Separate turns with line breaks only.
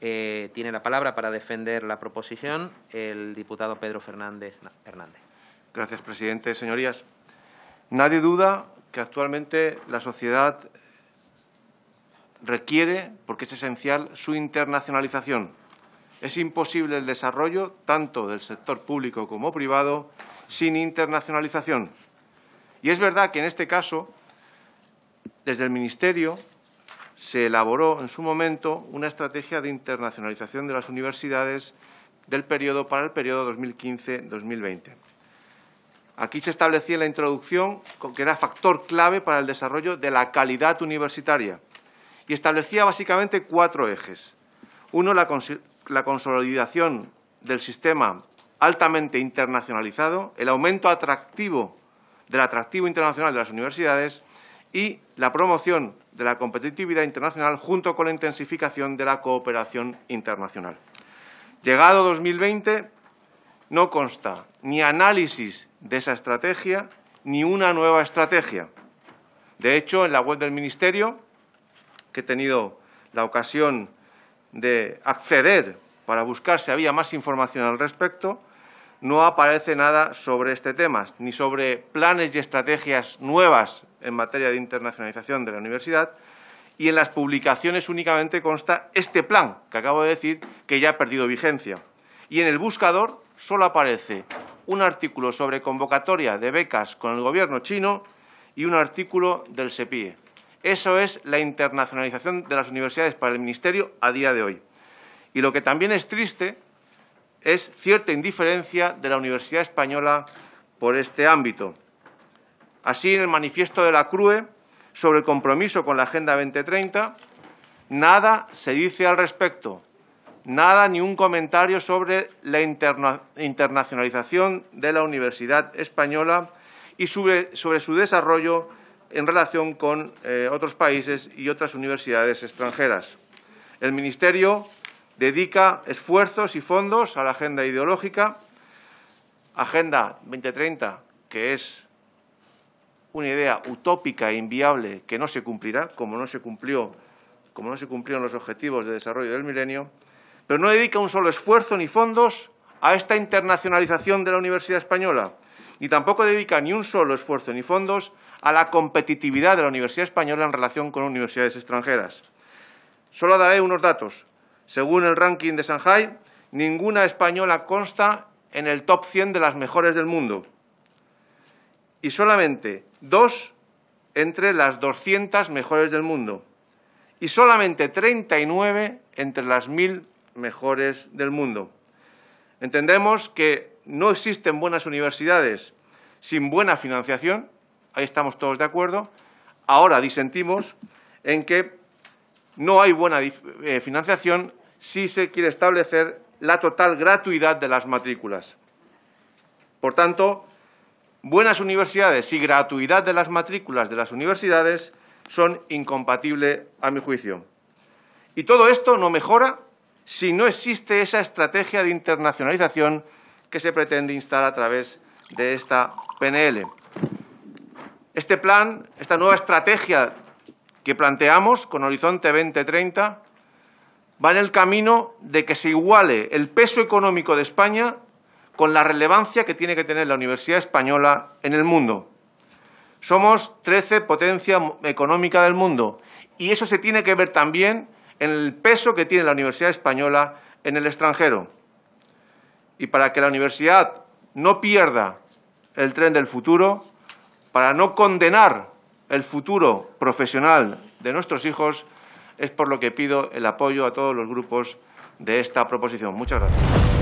Eh, tiene la palabra para defender la proposición el diputado Pedro Fernández Hernández. Gracias, presidente. Señorías, nadie duda que actualmente la sociedad requiere, porque es esencial, su internacionalización. Es imposible el desarrollo tanto del sector público como privado sin internacionalización. Y es verdad que en este caso, desde el Ministerio se elaboró en su momento una estrategia de internacionalización de las universidades del periodo para el periodo 2015-2020. Aquí se establecía la introducción que era factor clave para el desarrollo de la calidad universitaria y establecía básicamente cuatro ejes. Uno, la consolidación del sistema altamente internacionalizado, el aumento atractivo del atractivo internacional de las universidades, y la promoción de la competitividad internacional junto con la intensificación de la cooperación internacional. Llegado 2020, no consta ni análisis de esa estrategia ni una nueva estrategia. De hecho, en la web del Ministerio, que he tenido la ocasión de acceder para buscar si había más información al respecto, no aparece nada sobre este tema, ni sobre planes y estrategias nuevas en materia de internacionalización de la universidad, y en las publicaciones únicamente consta este plan, que acabo de decir que ya ha perdido vigencia. Y en el buscador solo aparece un artículo sobre convocatoria de becas con el gobierno chino y un artículo del SEPIE. Eso es la internacionalización de las universidades para el Ministerio a día de hoy. Y lo que también es triste es cierta indiferencia de la Universidad Española por este ámbito. Así, en el manifiesto de la CRUE sobre el compromiso con la Agenda 2030, nada se dice al respecto, nada ni un comentario sobre la internacionalización de la Universidad Española y sobre, su desarrollo en relación con eh, otros países y otras universidades extranjeras. El Ministerio dedica esfuerzos y fondos a la agenda ideológica, Agenda 2030, que es una idea utópica e inviable que no se cumplirá, como no se como no se cumplieron los objetivos de desarrollo del milenio, pero no dedica un solo esfuerzo ni fondos a esta internacionalización de la Universidad Española, ni tampoco dedica ni un solo esfuerzo ni fondos a la competitividad de la Universidad Española en relación con universidades extranjeras. Solo daré unos datos. Según el ranking de Shanghai, ninguna española consta en el top 100 de las mejores del mundo y solamente dos entre las 200 mejores del mundo y solamente 39 entre las 1.000 mejores del mundo. Entendemos que no existen buenas universidades sin buena financiación, ahí estamos todos de acuerdo, ahora disentimos en que no hay buena eh, financiación si se quiere establecer la total gratuidad de las matrículas. Por tanto, buenas universidades y gratuidad de las matrículas de las universidades son incompatibles a mi juicio. Y todo esto no mejora si no existe esa estrategia de internacionalización que se pretende instalar a través de esta PNL. Este plan, esta nueva estrategia que planteamos con Horizonte 2030, va en el camino de que se iguale el peso económico de España con la relevancia que tiene que tener la Universidad Española en el mundo. Somos 13 potencia económica del mundo y eso se tiene que ver también en el peso que tiene la Universidad Española en el extranjero. Y para que la universidad no pierda el tren del futuro, para no condenar el futuro profesional de nuestros hijos, es por lo que pido el apoyo a todos los grupos de esta proposición. Muchas gracias.